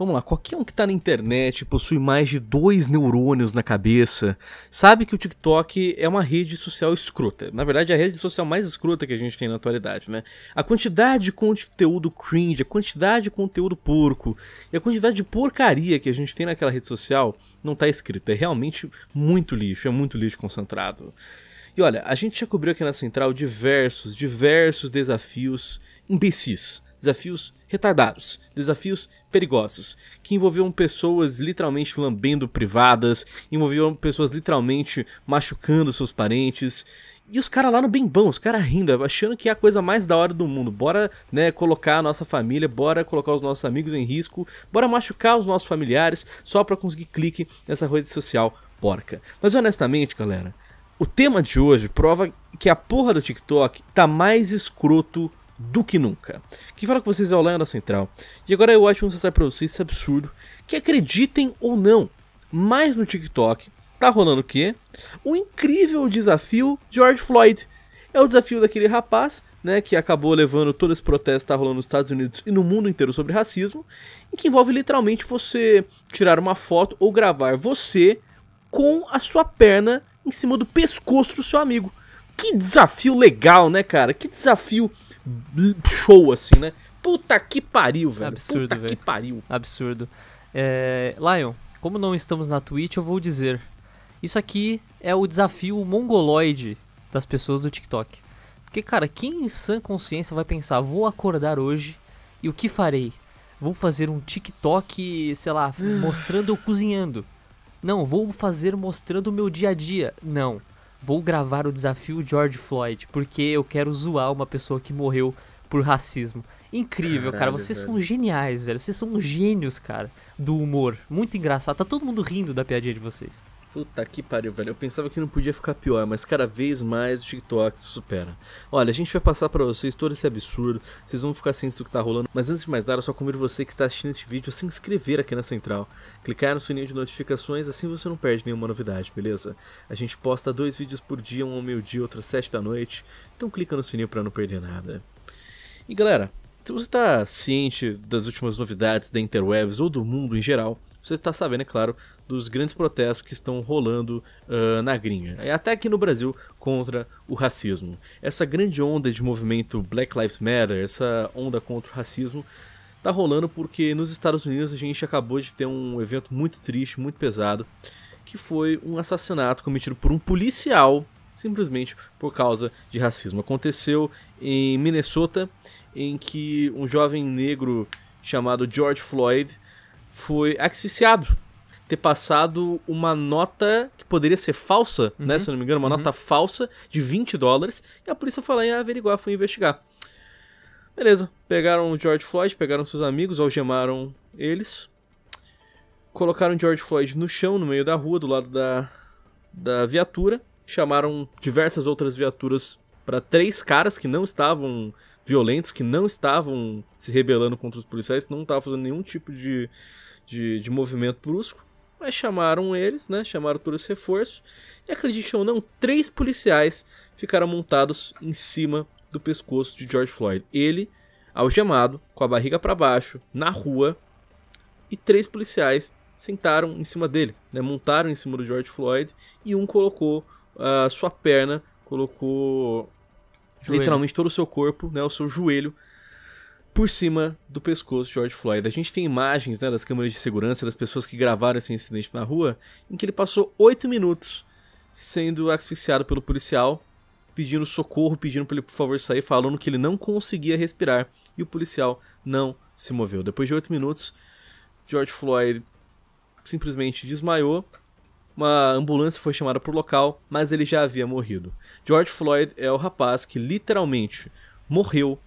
Vamos lá, qualquer um que está na internet possui mais de dois neurônios na cabeça sabe que o TikTok é uma rede social escrota. Na verdade, é a rede social mais escrota que a gente tem na atualidade, né? A quantidade de conteúdo cringe, a quantidade de conteúdo porco e a quantidade de porcaria que a gente tem naquela rede social não está escrita. É realmente muito lixo, é muito lixo concentrado. E olha, a gente já cobriu aqui na Central diversos, diversos desafios imbecis desafios retardados, desafios perigosos, que envolviam pessoas literalmente lambendo privadas, envolviam pessoas literalmente machucando seus parentes. E os caras lá no bimbão, os caras rindo, achando que é a coisa mais da hora do mundo. Bora, né, colocar a nossa família, bora colocar os nossos amigos em risco, bora machucar os nossos familiares só pra conseguir clique nessa rede social porca. Mas honestamente, galera, o tema de hoje prova que a porra do TikTok tá mais escroto do que nunca. Quem fala com vocês é o Lion da Central. E agora eu acho um sai pra vocês esse é absurdo, que acreditem ou não, mas no TikTok tá rolando o quê? O incrível desafio George Floyd. É o desafio daquele rapaz, né, que acabou levando todo esse protesto que tá rolando nos Estados Unidos e no mundo inteiro sobre racismo, e que envolve literalmente você tirar uma foto ou gravar você com a sua perna em cima do pescoço do seu amigo. Que desafio legal, né, cara? Que desafio show, assim, né? Puta que pariu, velho. Absurdo, Puta velho. que pariu. Absurdo. É, Lion, como não estamos na Twitch, eu vou dizer. Isso aqui é o desafio mongoloide das pessoas do TikTok. Porque, cara, quem em sã consciência vai pensar, vou acordar hoje e o que farei? Vou fazer um TikTok, sei lá, mostrando eu cozinhando. Não, vou fazer mostrando o meu dia a dia. Não vou gravar o desafio George Floyd, porque eu quero zoar uma pessoa que morreu por racismo. Incrível, Caralho, cara. Vocês velho. são geniais, velho. Vocês são gênios, cara, do humor. Muito engraçado. Tá todo mundo rindo da piadinha de vocês. Puta que pariu, velho. Eu pensava que não podia ficar pior, mas cada vez mais o TikTok se supera. Olha, a gente vai passar para vocês todo esse absurdo, vocês vão ficar cientes do que tá rolando, mas antes de mais nada, eu só convido você que está assistindo este vídeo a se inscrever aqui na Central, clicar no sininho de notificações, assim você não perde nenhuma novidade, beleza? A gente posta dois vídeos por dia, um ao meio-dia, outro às sete da noite, então clica no sininho para não perder nada. E galera, se você está ciente das últimas novidades da Interwebs ou do mundo em geral, você está sabendo, é claro, dos grandes protestos que estão rolando uh, na gringa, e é até aqui no Brasil, contra o racismo. Essa grande onda de movimento Black Lives Matter, essa onda contra o racismo, tá rolando porque nos Estados Unidos a gente acabou de ter um evento muito triste, muito pesado, que foi um assassinato cometido por um policial simplesmente por causa de racismo. Aconteceu em Minnesota, em que um jovem negro chamado George Floyd foi asfixiado ter passado uma nota que poderia ser falsa, né? uhum. né? Se eu não me engano, uma uhum. nota falsa de 20 dólares. E a polícia foi lá e averiguar, foi investigar. Beleza. Pegaram o George Floyd, pegaram seus amigos, algemaram eles. Colocaram George Floyd no chão, no meio da rua, do lado da, da viatura. Chamaram diversas outras viaturas para três caras que não estavam violentos, que não estavam se rebelando contra os policiais, não estavam fazendo nenhum tipo de, de, de movimento brusco. Mas chamaram eles, né? Chamaram todo esse reforço. E acredite ou não, três policiais ficaram montados em cima do pescoço de George Floyd. Ele, algemado, com a barriga para baixo, na rua, e três policiais sentaram em cima dele, né? montaram em cima do George Floyd e um colocou a uh, sua perna, colocou joelho. literalmente todo o seu corpo, né? o seu joelho por cima do pescoço de George Floyd. A gente tem imagens né, das câmeras de segurança das pessoas que gravaram esse incidente na rua, em que ele passou oito minutos sendo asfixiado pelo policial, pedindo socorro, pedindo para ele, por favor, sair, falando que ele não conseguia respirar. E o policial não se moveu. Depois de oito minutos, George Floyd simplesmente desmaiou. Uma ambulância foi chamada para o local, mas ele já havia morrido. George Floyd é o rapaz que literalmente morreu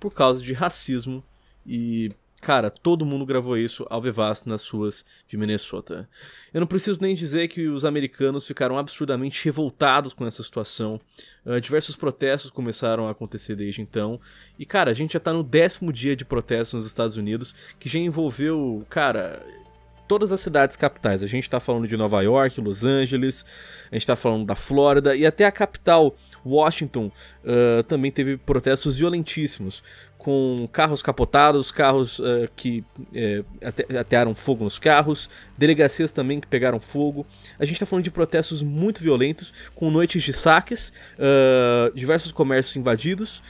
por causa de racismo e Cara, todo mundo gravou isso ao vivaço nas ruas de Minnesota. Eu não preciso nem dizer que os americanos ficaram absurdamente revoltados com essa situação. Uh, diversos protestos começaram a acontecer desde então. E, cara, a gente já tá no décimo dia de protestos nos Estados Unidos, que já envolveu, cara, todas as cidades capitais. A gente está falando de Nova York, Los Angeles, a gente está falando da Flórida e até a capital, Washington, uh, também teve protestos violentíssimos com carros capotados, carros uh, que uh, atearam fogo nos carros, delegacias também que pegaram fogo. A gente está falando de protestos muito violentos, com noites de saques, ah, diversos comércios invadidos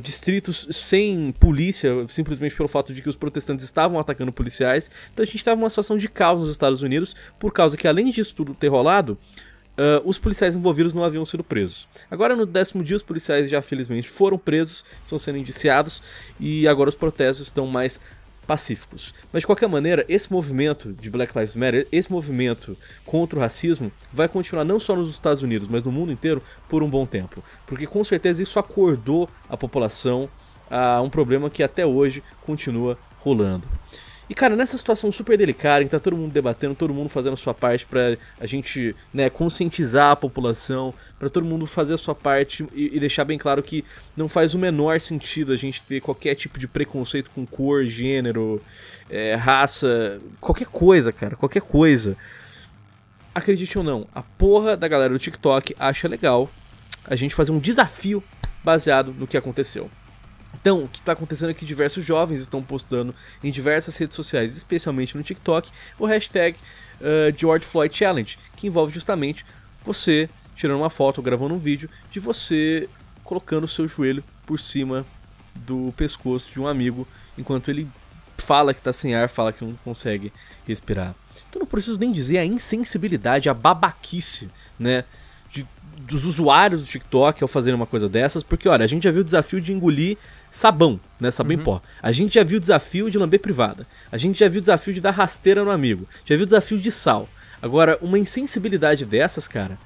distritos sem polícia, simplesmente pelo fato de que os protestantes estavam atacando policiais. Então a gente estava numa situação de caos nos Estados Unidos, por causa que, além disso tudo ter rolado, Uh, os policiais envolvidos não haviam sido presos. Agora, no décimo dia, os policiais já felizmente foram presos, estão sendo indiciados e agora os protestos estão mais pacíficos. Mas de qualquer maneira, esse movimento de Black Lives Matter, esse movimento contra o racismo, vai continuar não só nos Estados Unidos, mas no mundo inteiro por um bom tempo. Porque com certeza isso acordou a população a um problema que até hoje continua rolando. E, cara, nessa situação super delicada, em que tá todo mundo debatendo, todo mundo fazendo a sua parte para a gente, né, conscientizar a população, para todo mundo fazer a sua parte e, e, deixar bem claro que não faz o menor sentido a gente ter qualquer tipo de preconceito com cor, gênero, é, raça, qualquer coisa, cara, qualquer coisa. Acredite ou não, a porra da galera do TikTok acha legal a gente fazer um desafio baseado no que aconteceu. Então, o que está acontecendo é que diversos jovens estão postando em diversas redes sociais, especialmente no TikTok, o hashtag uh, George Floyd Challenge, que envolve justamente você tirando uma foto ou gravando um vídeo de você colocando o seu joelho por cima do pescoço de um amigo enquanto ele fala que está sem ar, fala que não consegue respirar. Então não preciso nem dizer a insensibilidade, a babaquice, né? De dos usuários do TikTok ao fazerem uma coisa dessas, porque, olha, a gente já viu o desafio de engolir sabão, né? Sabão uhum. em pó. A gente já viu o desafio de lamber privada. A gente já viu o desafio de dar rasteira no amigo. Já viu o desafio de sal. Agora, uma insensibilidade dessas, cara,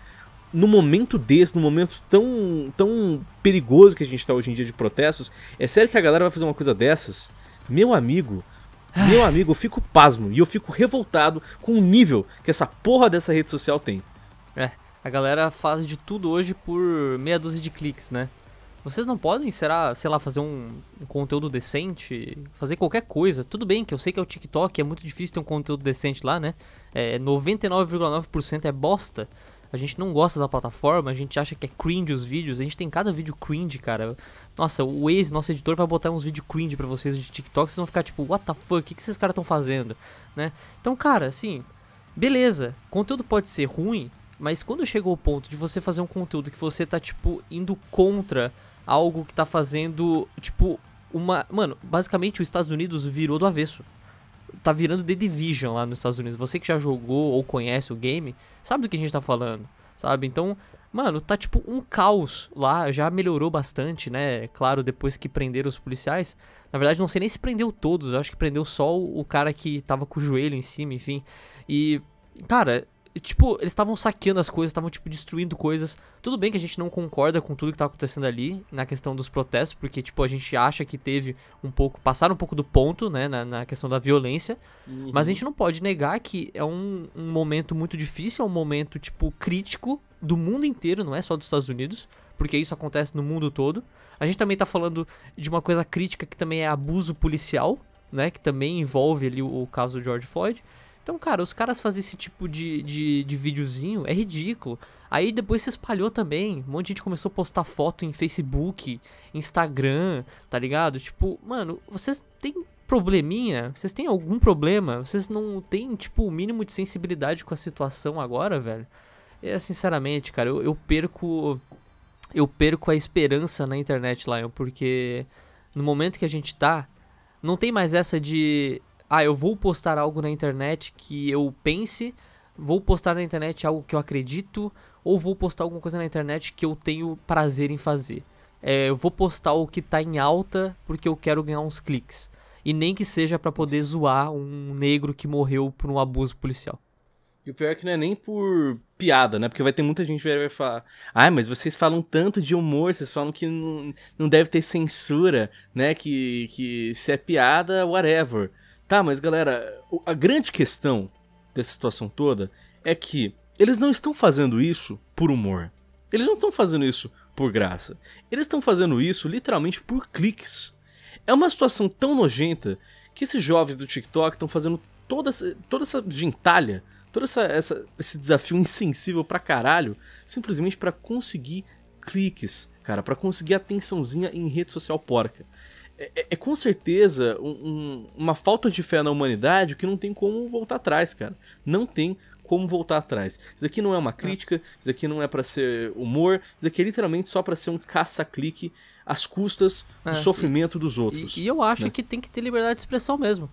no momento desse, no momento tão, tão perigoso que a gente tá hoje em dia de protestos, é sério que a galera vai fazer uma coisa dessas? Meu amigo, meu amigo, eu fico pasmo e eu fico revoltado com o nível que essa porra dessa rede social tem. É. A galera faz de tudo hoje por meia dúzia de cliques, né? Vocês não podem, será, sei lá, fazer um, um, conteúdo decente, fazer qualquer coisa. Tudo bem que eu sei que é o TikTok, é muito difícil ter um conteúdo decente lá, né? 99,9% é, é bosta. A gente não gosta da plataforma, a gente acha que é cringe os vídeos, a gente tem cada vídeo cringe, cara. Nossa, o Waze, nosso editor, vai botar uns vídeos cringe pra vocês de TikTok, vocês vão ficar tipo, what the fuck, o que, que esses caras estão fazendo, né? Então, cara, assim, beleza, conteúdo pode ser ruim, mas quando chegou o ponto de você fazer um conteúdo que você tá, tipo, indo contra algo que tá fazendo, tipo, uma. Mano, basicamente os Estados Unidos virou do avesso. Tá virando The Division lá nos Estados Unidos. Você que já jogou ou conhece o game, sabe do que a gente tá falando, sabe? Então, mano, tá tipo um caos lá. Já melhorou bastante, né? Claro, depois que prenderam os policiais. Na verdade, não sei nem se prendeu todos. Eu acho que prendeu só o cara que tava com o joelho em cima, enfim. E, cara, Tipo, eles estavam saqueando as coisas, estavam, tipo, destruindo coisas. Tudo bem que a gente não concorda com tudo que tá acontecendo ali, na questão dos protestos, porque, tipo, a gente acha que teve um pouco. Passaram um pouco do ponto, né, na, na questão da violência. Uhum. Mas a gente não pode negar que é um, um momento muito difícil, é um momento, tipo, crítico do mundo inteiro, não é só dos Estados Unidos porque isso acontece no mundo todo. A gente também está falando de uma coisa crítica que também é abuso policial, né, que também envolve ali o, o caso do George Floyd. Então, cara, os caras fazem esse tipo de, de, de videozinho é ridículo. Aí depois se espalhou também. Um monte de gente começou a postar foto em Facebook, Instagram, tá ligado? Tipo, mano, vocês têm probleminha? Vocês têm algum problema? Vocês não têm, tipo, o mínimo de sensibilidade com a situação agora, velho? É, sinceramente, cara, eu, eu perco. Eu perco a esperança na internet, Lion, porque no momento que a gente tá, não tem mais essa de ah, eu vou postar algo na internet que eu pense, vou postar na internet algo que eu acredito, ou vou postar alguma coisa na internet que eu tenho prazer em fazer. É, eu vou postar o que tá em alta porque eu quero ganhar uns cliques. E nem que seja para poder zoar um negro que morreu por um abuso policial. E o pior é que não é nem por piada, né? Porque vai ter muita gente que vai falar: ah, mas vocês falam tanto de humor, vocês falam que não, não deve ter censura, né? Que, que se é piada, whatever. Tá, mas galera, a grande questão dessa situação toda é que eles não estão fazendo isso por humor. Eles não estão fazendo isso por graça. Eles estão fazendo isso literalmente por cliques. É uma situação tão nojenta que esses jovens do TikTok estão fazendo toda essa, toda essa gentalha, todo essa, essa, esse desafio insensível pra caralho, simplesmente para conseguir cliques, cara, para conseguir atençãozinha em rede social porca. É, é, é com certeza um, um, uma falta de fé na humanidade que não tem como voltar atrás, cara. Não tem como voltar atrás. Isso aqui não é uma é. crítica, isso aqui não é para ser humor, isso aqui é literalmente só para ser um caça-clique às custas do é, sofrimento e, dos outros. E, e eu acho né? que tem que ter liberdade de expressão mesmo.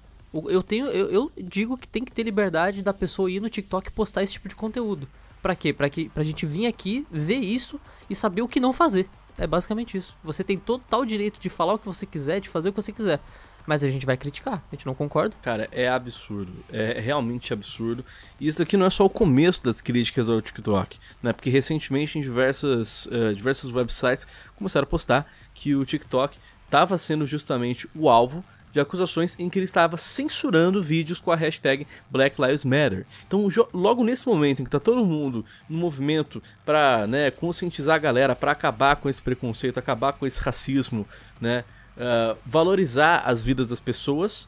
Eu, tenho, eu, eu digo que tem que ter liberdade da pessoa ir no TikTok e postar esse tipo de conteúdo. Para quê? Para que pra gente vir aqui, ver isso e saber o que não fazer. É basicamente isso. Você tem total direito de falar o que você quiser, de fazer o que você quiser. Mas a gente vai criticar, a gente não concorda. Cara, é absurdo. É realmente absurdo. E isso aqui não é só o começo das críticas ao TikTok, né? Porque recentemente em diversas, uh, diversos websites começaram a postar que o TikTok estava sendo justamente o alvo de acusações em que ele estava censurando vídeos com a hashtag Black Lives Matter. Então, logo nesse momento em que está todo mundo no movimento para né, conscientizar a galera, para acabar com esse preconceito, acabar com esse racismo, né, uh, valorizar as vidas das pessoas,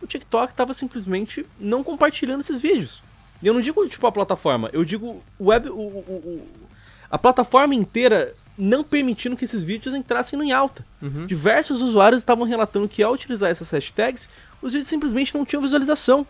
o TikTok estava simplesmente não compartilhando esses vídeos. E eu não digo tipo a plataforma, eu digo web, o, o, o a plataforma inteira não permitindo que esses vídeos entrassem em alta. Uhum. Diversos usuários estavam relatando que ao utilizar essas hashtags, os vídeos simplesmente não tinham visualização.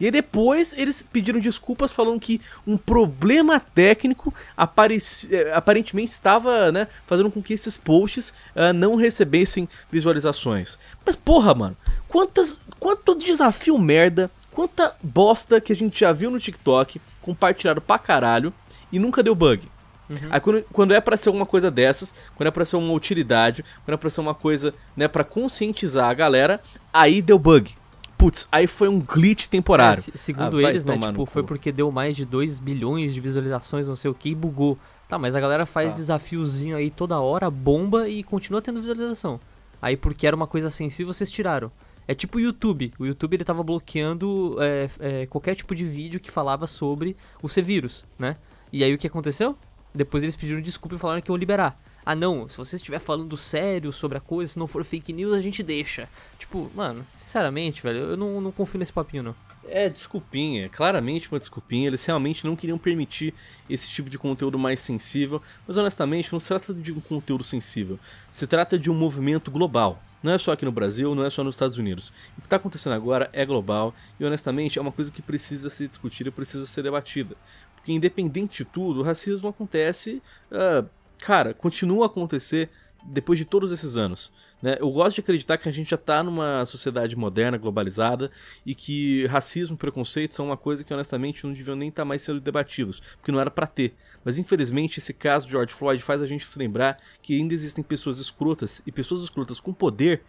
E aí depois eles pediram desculpas falando que um problema técnico eh, aparentemente estava né, fazendo com que esses posts uh, não recebessem visualizações. Mas porra, mano, quantas, quanto desafio merda, quanta bosta que a gente já viu no TikTok, compartilhado pra caralho e nunca deu bug. Uhum. Aí quando, quando é para ser uma coisa dessas, quando é para ser uma utilidade, quando é para ser uma coisa, né, para conscientizar a galera, aí deu bug. Putz, aí foi um glitch temporário. É, segundo ah, eles, né, tipo, foi porque deu mais de 2 bilhões de visualizações, não sei o que, e bugou. Tá, mas a galera faz tá. desafiozinho aí toda hora, bomba e continua tendo visualização. Aí porque era uma coisa assim, sensível, vocês tiraram. É tipo o YouTube. O YouTube ele tava bloqueando é, é, qualquer tipo de vídeo que falava sobre o C-Vírus, né? E aí o que aconteceu? Depois eles pediram desculpa e falaram que iam liberar. Ah não, se você estiver falando sério sobre a coisa, se não for fake news, a gente deixa. Tipo, mano, sinceramente, velho, eu não, não confio nesse papinho, não. É, desculpinha, claramente uma desculpinha. Eles realmente não queriam permitir esse tipo de conteúdo mais sensível, mas honestamente, não se trata de um conteúdo sensível. Se trata de um movimento global. Não é só aqui no Brasil, não é só nos Estados Unidos. O que está acontecendo agora é global e honestamente é uma coisa que precisa ser discutida e precisa ser debatida. Porque, independente de tudo, o racismo acontece. Uh, cara, continua a acontecer depois de todos esses anos. Né? Eu gosto de acreditar que a gente já está numa sociedade moderna, globalizada, e que racismo e preconceito são uma coisa que honestamente não deviam nem estar tá mais sendo debatidos, porque não era para ter. Mas infelizmente esse caso de George Floyd faz a gente se lembrar que ainda existem pessoas escrotas e pessoas escrotas com poder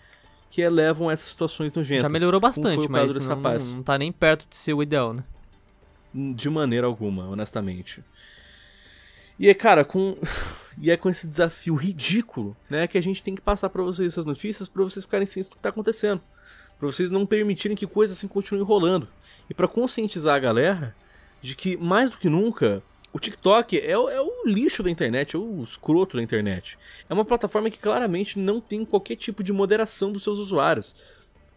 que elevam essas situações nojentas. Já melhorou bastante, mas não, não tá nem perto de ser o ideal, né? de maneira alguma, honestamente. E é, cara, com. e é com esse desafio ridículo, né, que a gente tem que passar para vocês essas notícias para vocês ficarem cientes do que tá acontecendo. para vocês não permitirem que coisas assim continuem rolando. E para conscientizar a galera de que, mais do que nunca, o TikTok é, é, o lixo da internet, é o escroto da internet. É uma plataforma que claramente não tem qualquer tipo de moderação dos seus usuários.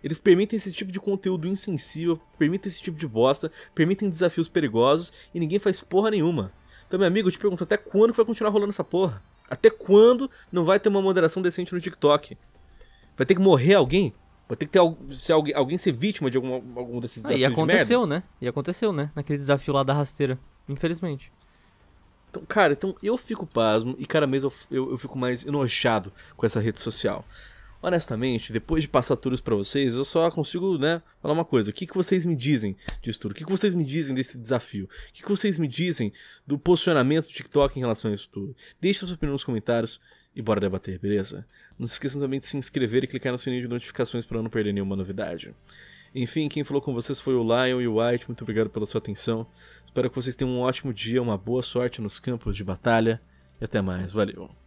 Eles permitem esse tipo de conteúdo insensível, permitem esse tipo de bosta, permitem desafios perigosos e ninguém faz porra nenhuma. Então, meu amigo, eu te pergunto até quando vai continuar rolando essa porra? Até quando não vai ter uma moderação decente no TikTok? Vai ter que morrer alguém? Vai ter que ter se alguém, alguém ser vítima de algum, algum desses desafios. Ah, e aconteceu, de né? E aconteceu, né? Naquele desafio lá da rasteira. Infelizmente. Então, cara, então eu fico pasmo e cada mês eu, eu, eu fico mais enojado com essa rede social honestamente, depois de passar tudo isso pra vocês, eu só consigo, né, falar uma coisa. O que, que vocês me dizem disso tudo? O que, que vocês me dizem desse desafio? O que, que vocês me dizem do posicionamento do TikTok em relação a isso tudo? Deixe sua opinião nos comentários e bora debater, beleza? Não se esqueçam também de se inscrever e clicar no sininho de notificações para não perder nenhuma novidade. Enfim, quem falou com vocês foi o Lion e o White, muito obrigado pela sua atenção. Espero que vocês tenham um ótimo dia, uma boa sorte nos campos de batalha e até mais, valeu!